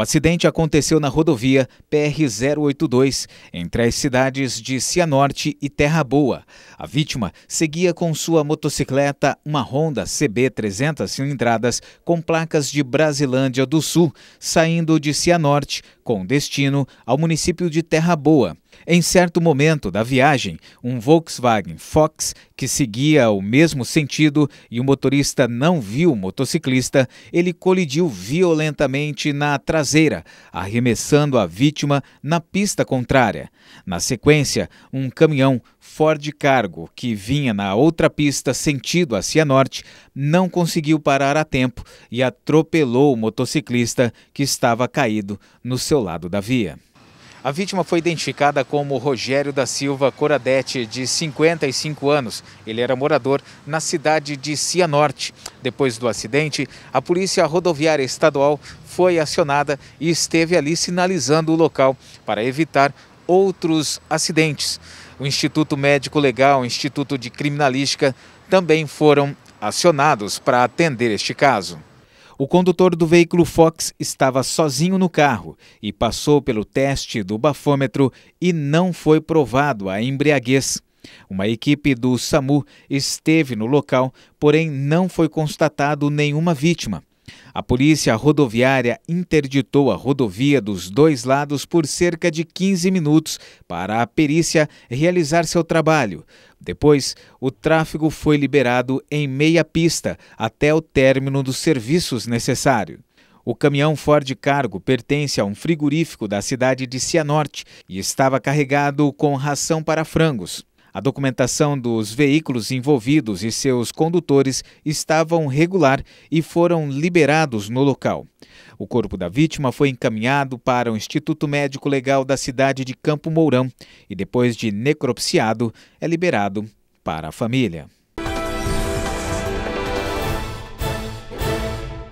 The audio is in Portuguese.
O acidente aconteceu na rodovia PR-082, entre as cidades de Cianorte e Terra Boa. A vítima seguia com sua motocicleta uma Honda CB 300 cilindradas com placas de Brasilândia do Sul, saindo de Cianorte com destino ao município de Terra Boa. Em certo momento da viagem, um Volkswagen Fox, que seguia o mesmo sentido e o motorista não viu o motociclista, ele colidiu violentamente na traseira traseira, arremessando a vítima na pista contrária. Na sequência, um caminhão Ford Cargo, que vinha na outra pista sentido a Cianorte, não conseguiu parar a tempo e atropelou o motociclista que estava caído no seu lado da via. A vítima foi identificada como Rogério da Silva Coradete, de 55 anos. Ele era morador na cidade de Cianorte. Depois do acidente, a Polícia Rodoviária Estadual foi acionada e esteve ali sinalizando o local para evitar outros acidentes. O Instituto Médico Legal, o Instituto de Criminalística também foram acionados para atender este caso. O condutor do veículo Fox estava sozinho no carro e passou pelo teste do bafômetro e não foi provado a embriaguez. Uma equipe do SAMU esteve no local, porém não foi constatado nenhuma vítima. A Polícia Rodoviária interditou a rodovia dos dois lados por cerca de 15 minutos para a perícia realizar seu trabalho. Depois, o tráfego foi liberado em meia pista até o término dos serviços necessários. O caminhão Ford Cargo pertence a um frigorífico da cidade de Cianorte e estava carregado com ração para frangos. A documentação dos veículos envolvidos e seus condutores estavam regular e foram liberados no local. O corpo da vítima foi encaminhado para o Instituto Médico Legal da cidade de Campo Mourão e, depois de necropsiado, é liberado para a família.